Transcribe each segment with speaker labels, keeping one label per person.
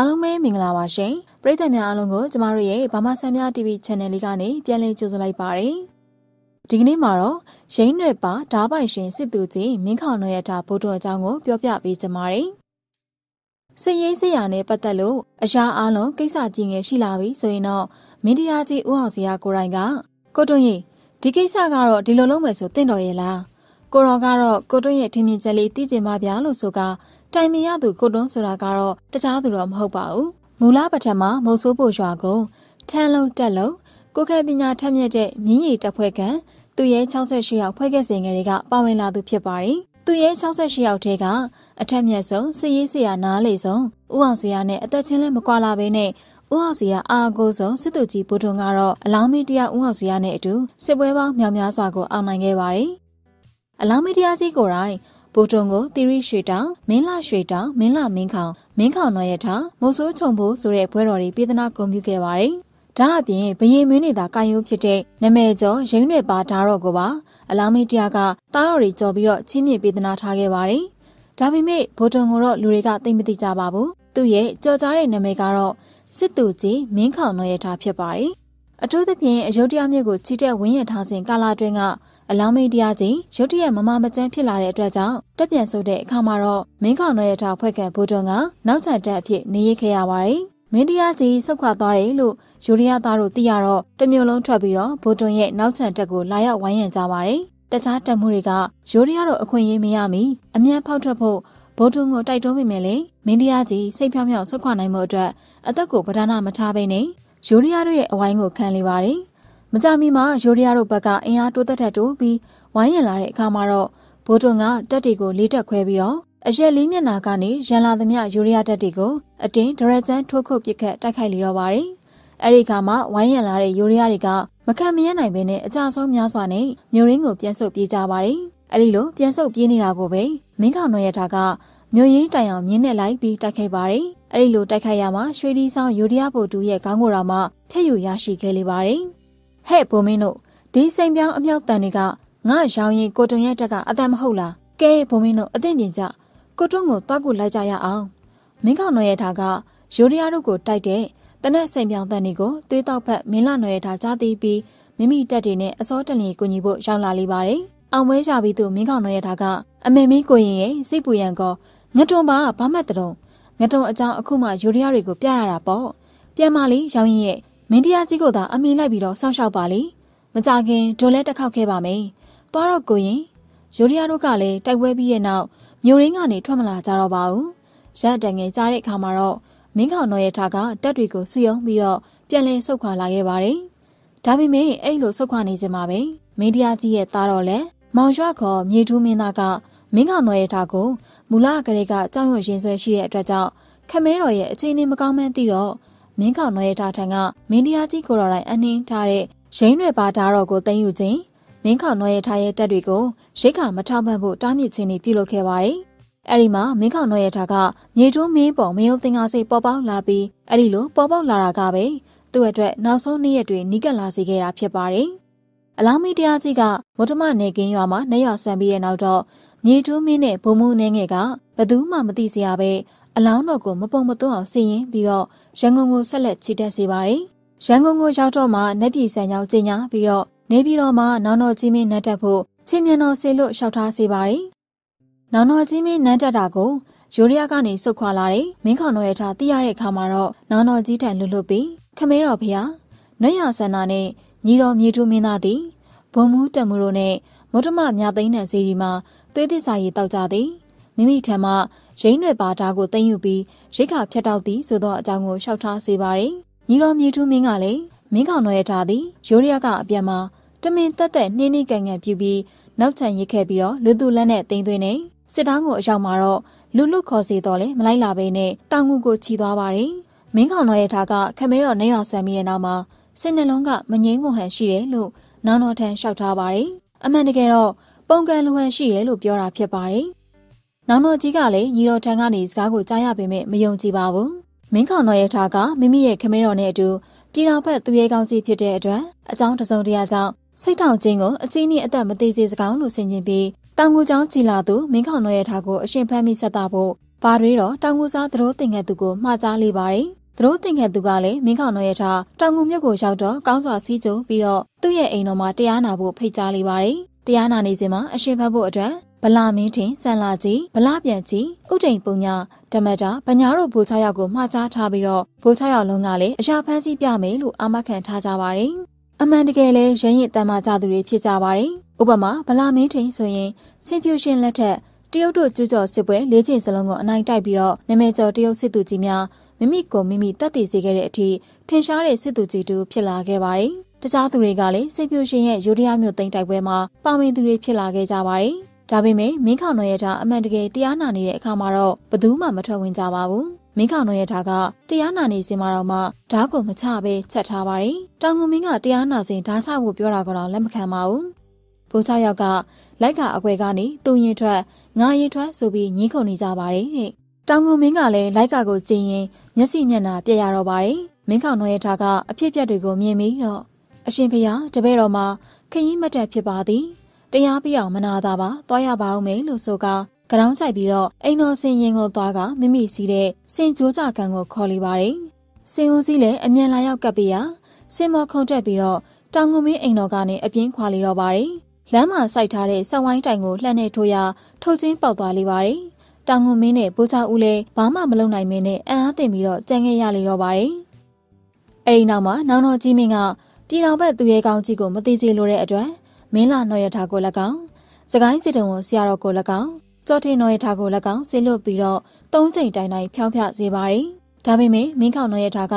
Speaker 1: အားလုံးပဲမင်္ဂလာပါရှင်ပရိသတ်များအားလုံးကိုကျမတို့ရဲ့ဗမာဆန်များ TV Channel လေးကနေပြန်လည်ကြိုဆိုလိုက်ပါတယ်ဒီကနေ့မှာတော့ရိမ့်ရွယ်ပါဓာပိုင်ရှင်စစ်သူကြီးမင်းခေါင်ရဲ့တာဘုဒ္ဓအကြောင်းကိုပြောပြပေးကြပါတယ်စစ်ရေးစရာနဲ့ပတ်သက်လို့အရာအလုံးကိစ္စကြီးငယ်ရှိလာပြီဆိုရင်တော့မင်းတရားကြီးဦးအောင်စရာကိုရိုင်းကကိုတွန်းရီဒီကိစ္စကတော့ဒီလိုလုံးမယ်ဆိုတင့်တော်ရဲ့လားကိုရောကတော့ကိုတွန်းရဲ့ထင်မြင်ချက်လေးသိကျင်ပါဗျာလို့ဆိုကတိုင်မင်ရသူကိုတွန်းဆိုတာကတော့တခြားသူတော့မဟုတ်ပါဘူးမူလပထမမုတ်ဆိုးဖို့ရွာကုန်ထန်းလုံးတက်လုံးကိုခဲပညာထက်မြက်တဲ့မြင်းရီတပ်ဖွဲ့ကသူရဲ68ရောက်ဖွဲ့ခဲ့စဉ်ကလေးကပါဝင်လာသူဖြစ်ပါတယ်သူရဲ68ရောက်ထဲကအထက်မြက်ဆုံးစည်ရေးစရာနားလေဆုံးဥအောင်စရာနဲ့အသက်ချင်းလည်းမကွာလာဘဲနဲ့ဥအောင်စရာအာကိုဆုံးစစ်သူကြီးဘုထွန်းကတော့အလောင်းမီတရားဥအောင်စရာနဲ့အတူစစ်ပွဲပေါင်းမြောင်များစွာကိုအောင်နိုင်ခဲ့ပါတယ်အလောင်းမီတရားကြီးကိုယ်တိုင်ဗိုလ်တုံကိုတိရိရွှေတောင်မင်းလာရွှေတောင်မင်းလာမင်းခေါင်မင်းခေါင်တော်ရထားမုတ်ဆိုးချုံဖို့ဆိုတဲ့ဘွဲတော်တွေပြည်သနာဂုဏ်ပြုခဲ့ပါတယ်။ဒါအပြင်ဘရင်မင်းတွေသာကာယုံဖြစ်တဲ့နမဲကျော်ရိမ့်ရွယ်ပါဓာတော်ကိုပါအလောင်းမေတရားကတားတော်တွေကြော်ပြီးတော့ချင်းမြင့်ပြည်သနာထားခဲ့ပါတယ်။ဒါပေမဲ့ဗိုလ်တုံကိုတော့လူတွေကသိမသိကြပါဘူး။သူ့ရဲ့ကြော်ကြားတဲ့နမဲကတော့စစ်သူကြီးမင်းခေါင်တော်ရထားဖြစ်ပါတယ်။အထူးသဖြင့်အယုဒ္ဓယမြို့ကိုချီတက်ဝင်းရထားစဉ်ကာလအတွင်းကအလောင်းမိတ်တရားကြီးရုတ်တရက်မမမကျန်းဖြစ်လာတဲ့အတွက်ကြောင့်တက်ပြန်ဆုပ်တဲ့အခါမှာတော့မင်းခေါင်တော်ရဲ့ထောက်ဖွဲ့ကဘိုးတော်ကနောက်ကျတဲ့အဖြစ်နေရခဲ့ရပါတယ်မင်းတရားကြီးဆုတ်ခွာသွားတယ်လို့ယူရီးယားသားတို့သိရတော့တမျိုးလုံးထွက်ပြီးတော့ဘိုတွန်ရဲ့နောက်ချန်တက်ကိုလာရောက်ဝိုင်းရံကြပါတယ်။တခြားတပ်မှုတွေကယူရီးယားတို့အခွင့်အရေးမရမီအမြန်ဖောက်ထွက်ဖို့ဘိုတွန်ကိုတိုက်တွန်းမိမယ်လေမင်းတရားကြီးစိတ်ဖြောင်းဖြောင်းဆုတ်ခွာနိုင်မှုအတွက်အသက်ကိုပဓာနာမထားဘဲနဲ့ယူရီးယားတို့ရဲ့အဝိုင်းကိုခံလေပါတယ်။မကြမီမှာယိုရီးယားတို့ဘက်ကအင်အားတိုးတက်ထက်တိုးပြီးဝိုင်းရလာတဲ့အခါမှာတော့ဘိုးတွန်ကတက်တွေကိုလေးတက်ခွဲပြီးတော့အရက်လေးမျက်နာကနေရန်လာသမျှယိုရီးယားတက်တွေကိုအတင်းဒရက်ချန်ထုတ်ခုတ်ပစ်ခတ်တိုက်ခိုက်လေတော့ပါတယ်။အဲဒီအခါမှာဝိုင်းရလာတဲ့ယိုရီးယားတွေကမခံမရနိုင်ပဲနဲ့အကြဆုံးများစွာနဲ့မြို့ရင်းကိုပြန်ဆုတ်ပြေးကြပါတယ်။အဲဒီလိုပြန်ဆုတ်ပြေးနေတာကိုပဲမင်းကောင်တော်ရထားကမြို့ရင်းတိုင်အောင်မြင်းနဲ့လိုက်ပြီးတိုက်ခိုက်ပါတယ်။အဲဒီလိုတိုက်ခိုက်ရမှာရွှေဒီဆောင်ယိုရီးယားဘိုတူရဲ့ခေါင်းကိုယ်တော်မှဖျက်ယူရရှိခဲ့လေပါတယ်။ဟဲ့ဘုံမင်းတို့ဒီစိန်ပြောင်းအမြောက်တန်တွေကငါရောင်ရင်ကိုတွန်ရဲ့တက်ကအတန်မဟုတ်လားကဲဘုံမင်းတို့အသင့်ပြင်ကြကိုတွန်ကိုသွားကိုလိုက်ကြရအောင်မင်းကောင်နော်ရဲ့ထားကယိုရီယာတို့ကိုတိုက်တဲ့တနက်စိန်ပြောင်းတန်တွေကိုသွေးတောက်ဖက်မင်းလာနော်ရဲ့ထားကြားသိပြီးမိမိတက်တွေနဲ့အစောတလင်ကိုညီဖို့ရောက်လာလိပါတယ်အောင်ပွဲရပြီးသူမင်းကောင်နော်ရဲ့ထားကအမေမင်းကိုရင်ရဲ့စိတ်ပူရန်ကောငတွန်ပါဘာမှတတော်ငတွန်အကြောင်းအခုမှယိုရီယာတွေကိုပြရတာပေါ့ပြန်မလေးရောင်ရင်ရဲ့မင်းတရားကြီးကိုသာအမိလိုက်ပြီးတော့စောင့်ရှောက်ပါလေမကြခင်ဒိုလဲတက်ခောက်ခဲ့ပါမယ်သွားတော့ကိုရင်ယိုရီယာတို့ကလည်းတိုက်ပွဲပြီးရဲ့နောက်မြို့ရင်းကနေထွက်မလာကြတော့ပါဘူးရက်တန်ငယ်ကြားတဲ့အခါမှာတော့မင်းကောင်တော်ရဲ့ထားကတက်တွေကိုစုယုံပြီးတော့ပြန်လဲဆုတ်ခွာလာခဲ့ပါတယ်ဒါပေမဲ့အဲ့လိုဆုတ်ခွာနေစမှာပဲမင်းတရားကြီးရဲ့သားတော်လဲမောင်ရွှတ်ခေါ်မြေထူးမင်းသားကမင်းကောင်တော်ရဲ့ထားကိုမူလကလေးကကြောင်ရွှင်ဆွဲရှိတဲ့အတွက်ကြောင့်ခမဲတော်ရဲ့အခြေအနေမကောင်းမှန်းသိတော့မင်းကောင်ရဲ့တာထံကမင်းတရားကြီးကိုတော်တိုင်အနှင်းထားတဲ့ရိမ့်ရွယ်ပါဓာတော်ကိုသိမ်းယူခြင်းမင်းကောင်ရဲ့ထားရဲ့တက်တွေကိုရိတ်ခါမထောက်ပံ့ဖို့တားမြစ်ခြင်းတွေပြုလုပ်ခဲ့ပါတယ်။အဲဒီမှာမင်းကောင်ရဲ့ထားကမြေတိုးမင်းပေါ်မယုံသင်္ကာစိတ်ပေါ်ပေါက်လာပြီးအဲဒီလိုပေါ်ပေါက်လာတာကပဲသူ့အတွက်နောက်ဆုံးနေ့ရက်တွေနီးကပ်လာစေခဲ့တာဖြစ်ပါတယ်။အလောင်းမီတရားကြီးကမုတ္တမနေကင်းရွာမှာနေရဆန်ပြီးတဲ့နောက်တော့မြေတူးမင်းနဲ့ဘုံမှုနှင်းငယ်ကဘသူမှမသိစရာပဲအလောင်းတော်ကိုမပုံမသွင်းအောင်စီရင်ပြီးတော့ရန်ကုန်ကိုဆက်လက်ချီတက်စေပါတယ်။ရန်ကုန်ကိုရောက်တော့မှနက်ပြည်ဆန်ရောက်ကျင်ညာပြီးတော့နေပြည်တော်မှာနောင်တော်ကြီးမင်းနတ်တက်ဖို့ချင်းမြန်တော်စေလို့လျှောက်ထားစေပါတယ်။နောင်တော်ကြီးမင်းနတ်တက်တာကိုယူရီးယားကနေစုတ်ခွာလာတယ်။မင်းခေါင်တော်ရထားသိရတဲ့အခါမှာတော့နောင်တော်ကြီးထံလွတ်လွတ်ပြီးခမဲတော်ဖေဟာနွရဆန္နာနဲ့ညီတော်မြေသူမင်းသားသည်ဘုံမူးတံမူတို့နဲ့မုဒ္ဓမမြသိန်းတဲ့စီဒီမှာသွေးသစ္စာရီတောက်ကြသည်။မိမိထံမှရိမ့်ရွယ်ပါတာကိုသိမ့်ယူပြီးရိတ်ခါဖြတ်တောက်သည်ဆိုသောအကြောင်းကိုလျှောက်ထားစေပါတယ်။ညီတော်မြေထူးမင်းကလည်းမင်းကောင်တော်ရထားသည်ရိုးရကအပြန်မှာတမင်တက်တက်နှင်းနှင်းကန်ကန်ပြူပြီးနောက်ချန်ရစ်ခဲ့ပြီးတော့လူသူလက်နဲ့တင်သွင်းနေစစ်တမ်းကိုအရောက်မှာတော့လူလူခေါ်စီတော့လေမလိုက်လာဘဲနဲ့တောင်ငူကိုခြီသွားပါတယ်။မင်းကောင်တော်ရထားကခမဲတော်နေရဆန်ပြီးတဲ့နောက်မှာစစ်နှလုံးကမငြိမ်းမဟန်ရှိတယ်လို့နောင်တော်ထံလျှောက်ထားပါတယ်။အမှန်တကယ်တော့ပုံကံလိုဟန်ရှိတယ်လို့ပြောတာဖြစ်ပါတယ်နောင်တော်ကြီးကလည်းညီတော်ထံကနေစကားကိုကြားရပေမဲ့မယုံကြည်ပါဘူး။မင်းခေါင်တော်ရဲ့ထားကမိမိရဲ့ခမဲတော်နဲ့အတူပြည်တော်ဘက်သူရဲကောင်းကြီးဖြစ်တဲ့အတွက်အကြောင်းတစုံတရာကြောင့်စိတ်ထောင်ခြင်းကိုအချင်းနဲ့အသက်မသေးစေစကောင်းလို့ဆင်ခြင်ပြီးတောင်ကိုကျောင်းကြည်လာသူမင်းခေါင်တော်ရဲ့ထားကိုအရှင်ဖမ်းမိဆက်တာဖို့ဘာတွေတော့တောင်ကိုစားသတို့တင်ခဲ့သူကိုမှားကြားလေးပါတယ်။သူတို့တင်ခဲ့သူကလည်းမင်းခေါင်တော်ရဲ့ထားတောင်ကိုမြို့ကိုရောက်တော့ကောင်းစွာစီးကျုံပြီးတော့သူ့ရဲ့အိမ်တော်မှာတရားနာဖို့ဖိတ်ကြားလေးပါတယ်။တရားနာနေစဉ်မှာအရှင်ဖတ်ဖို့အတွက်ဗလာမင်းထင်ဆန်လာကြီးဗလာပြန်ကြီးဥတိန်ပုံညာဓမ္မတာပညာတို့ဘူချရောက်ကိုမှားချထားပြီးတော့ဘူချရောက်လုံးကလည်းအရာဖမ်းဆီးပြမယ်လို့အာမခံထားကြပါတယ်။အမှန်တကယ်လဲရရင်တန်မာကြသူတွေဖြစ်ကြပါတယ်။ဥပမာဗလာမင်းထင်ဆိုရင်စင်ဖြူရှင်လက်ထက်တရုတ်တို့ကျူးကျော်စစ်ပွဲလေးချိန်စလုံးကိုအနိုင်တိုက်ပြီးတော့နမဲကျော်တရုတ်စစ်သူကြီးများမိမိကိုမိမိတက်တည်စေခဲ့တဲ့အထိထင်ရှားတဲ့စစ်သူကြီးတူဖြစ်လာခဲ့ပါတယ်။တခြားသူတွေကလည်းစစ်ပြူရှင်ရဲ့ယူရီးယားမြို့သိမ်းတိုက်ပွဲမှာပါဝင်သူတွေဖြစ်လာခဲ့ကြပါတယ်။ဒါပေမဲ့မင်းခေါင်တော်ရဲ့ဒါအမှန်တကယ်တရားနာနေတဲ့အခါမှာတော့ဘသူမှမထွက်ဝင်ကြပါဘူးမင်းခေါင်တော်ရဲ့ဒါကတရားနာနေစဉ်မှာတော့မှဓာတ်ကိုမချပဲချက်ထားပါတယ်တောင်ငုံမင်းကတရားနာစဉ်ဓာတ်ချဖို့ပြောတာကတော့လက်မခံပါဘူးဘိုးချယောက်ကလိုက်ကအခွဲကနေသူရင်ထွက်ငါရင်ထွက်ဆိုပြီးညှိခုန်နေကြပါတယ်တဲ့တောင်ငုံမင်းကလည်းလိုက်ကကိုကြည့်ရင်မျက်စိမျက်နှာပြက်ရတော့ပါတယ်မင်းခေါင်တော်ရဲ့ဓာတ်ကအဖြစ်ပြက်တွေကိုမြင်ပြီးတော့အရှင်ဖေဟာတပည့်တော်မှာခရင်မတ်တက်ဖြစ်ပါသည်တရားပြအောင်မနာတာပါသွားရပါဦးမယ်လို့ဆိုကာကရောင်းကြိုက်ပြီးတော့အိမ်တော်ဆင်ရင်ကိုသွားကမိမိစီးတဲ့ဆင်ကြိုးကြကန်ကိုခေါ်လိုက်ပါတယ်ဆင်ဦးစီးလည်းအမြန်လာရောက်ကပ်ပြီးရဆင်မော်ခုန်တက်ပြီးတော့တောင်ငုံမင်းအိမ်တော်ကနေအပြင်းခွာလိုက်တော့ပါတယ်လမ်းမှာစိုက်ထားတဲ့ဆက်ဝိုင်းတိုင်ကိုလှန်နေထိုးရထုတ်ချင်းပေါက်သွားလိုက်ပါတယ်တောင်ငုံမင်းနဲ့ဘိုးချဦးလည်းဘာမှမလုပ်နိုင်မင်းနဲ့အံ့အားသင့်ပြီးတော့ကြံခဲ့ရလေတော့ပါတယ်အဲဒီနောက်မှာနောင်တော်ကြီးမင်းကပြည်တော်ဘက်သူရဲကောင်းကြီးကိုမသိစေလိုတဲ့အတွက်မင်းလာနော်ရထားကို၎င်းစကိုင်းစစ်တုံကိုဆရာတော်ကို၎င်းကြော်တင်နော်ရထားကို၎င်းဆေးလွတ်ပြီးတော့သုံးချိန်တိုင်တိုင်ဖျောင်းဖျစေပါတယ်ဒါပေမဲ့မင်းခေါင်နော်ရထားက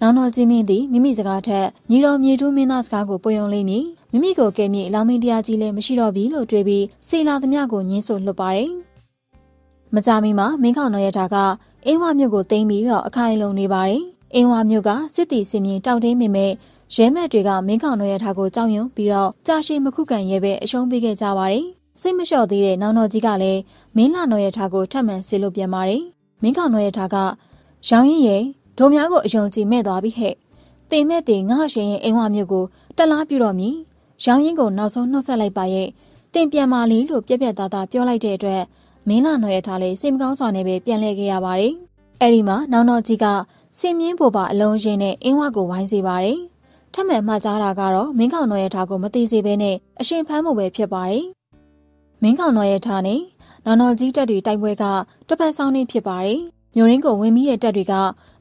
Speaker 1: နောင်တော်ကြီးမင်းသည်မိမိစကားထက်ညီတော်မြေထူးမင်းသားစကားကိုပွေယုံလိမ့်မည်မိမိကိုကဲ့မြေလောင်မင်းတရားကြီးလည်းမရှိတော့ဘူးလို့တွေးပြီးစေလာသမျှကိုညှင်းဆိုလွတ်ပါတယ်မကြမီမှာမင်းခေါင်တော်ရထားကအင်းဝမြို့ကိုသိမ်းပြီးတော့အခိုင်လုံနေပါတယ်အင်းဝမြို့ကစစ်တီစင်မြေတောက်တင်းမိမဲ့ရဲမက်တွေကမင်းကောင်တို့ရဲ့ထားကိုကြောက်ရွံ့ပြီးတော့ကြာရှည်မခုခံရဲပဲအရှုံးပေးခဲ့ကြပါတယ်။စိတ်မလျှော့သေးတဲ့နောင်တော်ကြီးကလည်းမင်းလာနော်ရဲ့ထားကိုထပ်မံဆေးလို့ပြန်ပါတယ်။မင်းကောင်တို့ရဲ့ထားကရောင်ရင်ရဲ့ဒုံများကိုအယုံကြည်မဲ့သွားပြီးဟဲ့။တင်မဲ့တင်ငါရှင်ရဲ့အိမ်ဝမြို့ကိုတက်လားပြတော့မည်။ရောင်ရင်ကိုနောက်ဆုံးနှုတ်ဆက်လိုက်ပါရဲ့။တင်ပြန်ပါလေလို့ပြက်ပြက်သားသားပြောလိုက်တဲ့အတွက်မင်းလာနော်ရဲ့ထားလေးစိတ်မကောင်းစွာနဲ့ပဲပြန်လဲခဲ့ရပါတယ်။အဲဒီမှာနောင်တော်ကြီးကစင်မြင့်ပေါ်ပါအလုံးရင်းနဲ့အင်းဝကိုဝိုင်းစီပါတယ်။ထပ်မံမှားကြတာကတော့မင်းကောင်တော်ရဲ့ဓာတ်ကိုမသိစေဘဲနဲ့အရှင်ဖမ်းမှုပဲဖြစ်ပါတယ်။မင်းကောင်တော်ရဲ့ဓာတ်နဲ့နော်နော်ကြီးတက်တွေတိုက်ပွဲကတပတ်ဆောင်နေဖြစ်ပါတယ်။မျိုးရင်းကိုဝင်းပြီးရဲ့တက်တွေက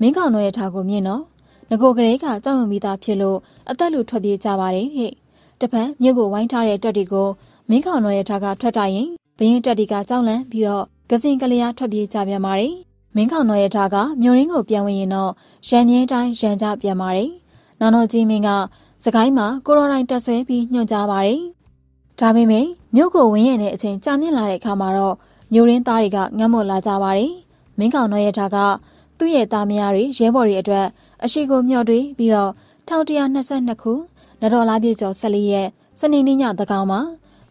Speaker 1: မင်းကောင်တော်ရဲ့ဓာတ်ကိုမြင်တော့ငကိုကလေးကကြောက်ရွံ့မိသားဖြစ်လို့အသက်လူထွက်ပြေးကြပါတယ်ဟဲ့။တပန်းမြို့ကိုဝိုင်းထားတဲ့တက်တွေကိုမင်းကောင်တော်ရဲ့ဓာတ်ကထွက်တိုင်းရင်ဘရင်တက်တွေကကြောက်လန့်ပြီးတော့ကစင်ကလေးအားထွက်ပြေးကြပြန်ပါတယ်။မင်းကောင်တော်ရဲ့ဓာတ်ကမျိုးရင်းကိုပြန်ဝင်ရင်တော့ရံမြဲတိုင်းရံကြပြန်ပါတယ်။နော်နော်ကြီးမင်းကစကိုင်းမှာကိုရိုတိုင်းတက်ဆွဲပြီးညွှန်ကြားပါတယ်။ဒါပေမဲ့မြို့ကိုဝင်ရတဲ့အချိန်ကြာမြင့်လာတဲ့အခါမှာတော့မျိုးရင်းသားတွေကငတ်မော့လာကြပါတယ်။မင်းကောင်တော့ရထားကသူ့ရဲ့သားမယားတွေရဲဘော်တွေအတွက်အရှိကိုမျှော်တွေးပြီးတော့1122ခုနတော်လာပြည့်ကျော်14ရက်စနေနေ့ညသကောင်မှာ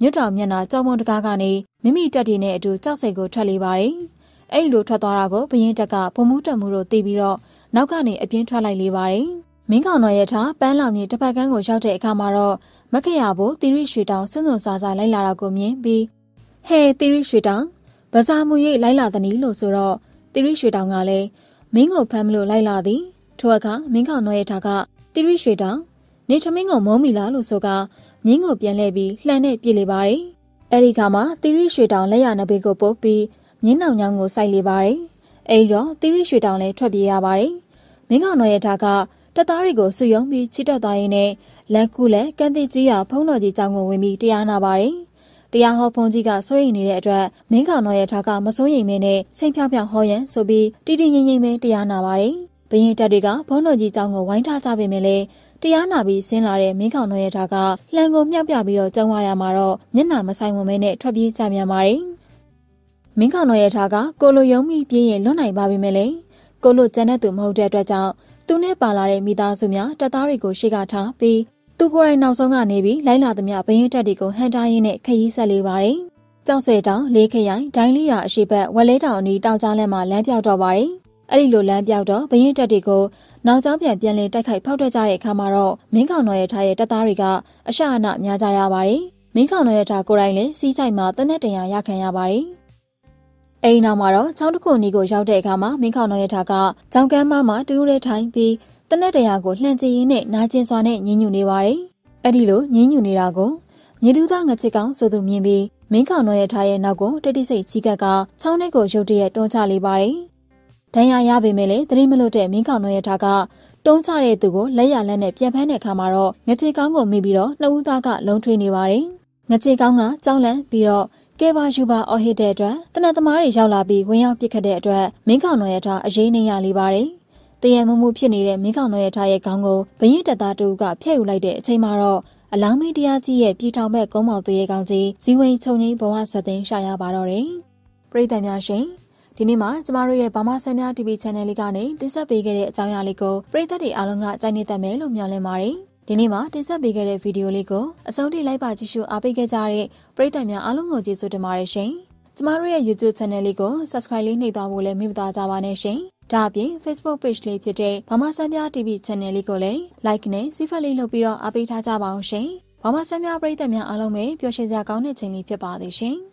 Speaker 1: မြို့တော်မျက်နှာကြောင်မုံတကားကနေမိမိတက်တီနဲ့အတူကြောက်စိတ်ကိုထွက်လေပါတယ်။အဲ့လိုထွက်သွားတာကိုဘရင်တက်ကဘုံမှုတက်မှုတို့သိပြီးတော့နောက်ကနေအပြင်းထွက်လိုက်လေပါတယ်။မင်းကောင်တော်ရဲ့ထားပန်းလောင်ကြီးတပတ်ကန်းကိုရောက်တဲ့အခါမှာတော့မခရဘိုတိရိရွှေတောင်စွန့်စွန့်စားစားလိုက်လာတာကိုမြင်ပြီးဟဲ့တိရိရွှေတောင်ဗဇာမူရိပ်လိုက်လာသည်နီလို့ဆိုတော့တိရိရွှေတောင်ကလည်းမင်းကိုဖမ်းမလို့လိုက်လာသည်ထိုအခါမင်းကောင်တော်ရဲ့ထားကတိရိရွှေတောင်နေထမင်းကိုမုံမီလားလို့ဆိုကမင်းကိုပြန်လှည့်ပြီးလှန်နဲ့ပြေးလေပါတယ်အဲဒီခါမှာတိရိရွှေတောင်လက်ရနဘေးကိုပုတ်ပြီးမြင်းနောင်ညောင်းကိုစိုက်လေပါတယ်အဲဒီတော့တိရိရွှေတောင်လည်းထွက်ပြေးရပါတယ်မင်းကောင်တော်ရဲ့ထားကတပ်သားတွေကိုစုယုံပြီးချစ်တက်သွားရင်းနဲ့လန်ကူလက်ကန်တင်ကြီးရဖုံးတော်ကြီးကြောင်ကိုဝင်ပြီးတရားနာပါတယ်။တရားဟောဖုံးကြီးကစိုးရိမ်နေတဲ့အတွက်မင်းကောင်တော်ရဲ့ထားကမစိုးရိမ်မဲနဲ့စိတ်ဖြောင်းဖြောင်းဟောရန်ဆိုပြီးတည်တည်ငြိမ်ငြိမ်ပဲတရားနာပါတယ်။ဘရင်တပ်တွေကဖုံးတော်ကြီးကြောင်ကိုဝိုင်းထားကြပေမဲ့လည်းတရားနာပြီးဆင်းလာတဲ့မင်းကောင်တော်ရဲ့ထားကလှံကိုမြှောက်ပြပြီးတော့ကျုံဝါရမှာတော့မျက်နှာမဆိုင်ဝင်မဲနဲ့ထွက်ပြေးကြပြန်ပါတယ်။မင်းကောင်တော်ရဲ့ထားကကိုလိုယုံမိပြေးရင်လွတ်နိုင်ပါပေမဲ့လည်းကိုလိုကျန်တဲ့သူမဟုတ်တဲ့အတွက်ကြောင့်သူနဲ့ပါလာတဲ့မိသားစုများတပ်သားတွေကိုရှေ့ကထားပြီးသူကိုယ်တိုင်နောက်ဆုံးကနေပြီးလိုက်လာသမျှဘရင်တက်တွေကိုဟန်တာရင်းနဲ့ခရီးဆက်လေးပါတယ်။ကြောက်စဲတောင်လေးခရိုင်ဒိုင်းလေးရအရှိဘက်ဝက်လေးတောင်အနီးတောင်ကြားလမ်းမှာလမ်းပြောက်တော့ပါတယ်။အဲ့ဒီလိုလမ်းပြောက်တော့ဘရင်တက်တွေကိုနောက်ကျောင်းပြန်ပြန်လည်တိုက်ခိုက်ဖောက်ထွက်ကြတဲ့အခါမှာတော့မင်းကောင်တော်ရဲ့ထားရဲ့တပ်သားတွေကအရှအနများကြရပါတယ်။မင်းကောင်တော်ရဲ့ထားကိုယ်တိုင်လည်းစီးဆိုင်မှာတနက်တရာရခံရပါတယ်။အိမ်နောက်မှာတော့ကျောင်းတစ်ခုနီးကိုရောက်တဲ့အခါမှာမင်းခေါင်တော်ရထားကကျောင်းကမ်းမမှာတူးရဲထိုင်ပြီးတနက်တရာကိုလှန့်ကြည့်ရင်းနဲ့နာကျင်စွာနဲ့ညင်ညူနေပါတယ်။အဲ့ဒီလိုညင်ညူနေတာကိုမြေတူးသားငချစ်ကောင်ဆိုသူမြင်ပြီးမင်းခေါင်တော်ရထားရဲ့နောက်ကိုတိတိစိတ်ကြီးကပ်ကချောင်းထဲကိုရုတ်တရက်တွန်းချလိုက်ပါတယ်။ဒဏ်ရာရပေမဲ့လည်းသတိမလွတ်တဲ့မင်းခေါင်တော်ရထားကတွန်းချတဲ့သူကိုလက်ရလက်နဲ့ပြန်ဖမ်းတဲ့အခါမှာတော့ငချစ်ကောင်ကိုမိပြီးတော့နှုတ်ဦးသားကလုံထွေးနေပါတယ်။ငချစ်ကောင်ကကြောက်လန့်ပြီးတော့ကဲပါယူပါအော်ဟစ်တဲ့အတွက်တနတ်သမားတွေရောက်လာပြီးဝင်ရောက်ပစ်ခတ်တဲ့အတွက်မင်းကောင်တော်ရထားအရေးနေရလေးပါတယ်။တရံမှုမှုဖြစ်နေတဲ့မင်းကောင်တော်ရထားရဲ့ခေါင်းကိုဘရင်တပ်သားတူကဖျက်ယူလိုက်တဲ့အချိန်မှာတော့အလောင်းမင်းတရားကြီးရဲ့ပြည်ထောင်ဘက်ကုန်းမောင်သူရဲ့ကောင်ကြီးဇီဝင်ချုံငိမ့်ဘဝဇတ်သိမ်းရှာရပါတော့တယ်။ပရိသတ်များရှင်ဒီနေ့မှာကျမတို့ရဲ့ဘာမဆန်များ TV Channel လေးကနေတင်ဆက်ပေးခဲ့တဲ့အကြောင်းအရာလေးကိုပရိသတ်တွေအားလုံးကကြိုက်နေတတ်မယ်လို့မျှော်လင့်ပါတယ်။ဒီနေ့မှာတင်ဆက်ပေးခဲ့တဲ့ဗီဒီယိုလေးကိုအဆုံးထိလိုက်ပါကြည့်ရှုအားပေးခဲ့ကြတဲ့ပရိသတ်များအားလုံးကိုကျေးဇူးတင်ပါတယ်ရှင်။ကျမတို့ရဲ့ YouTube Channel လေးကို Subscribe လေးနှိပ်သွားဖို့လည်းမိမသားကြပါနဲ့ရှင်။ဒါအပြင် Facebook Page လေးဖြစ်တဲ့ဘာမစံပြ TV Channel လေးကိုလည်း Like နဲ့ Share လေးလုပ်ပြီးတော့အားပေးထားကြပါအောင်ရှင်။ဘာမစံပြပရိသတ်များအားလုံးပဲပျော်ရွှင်စရာကောင်းတဲ့ချိန်လေးဖြစ်ပါသေးရှင်။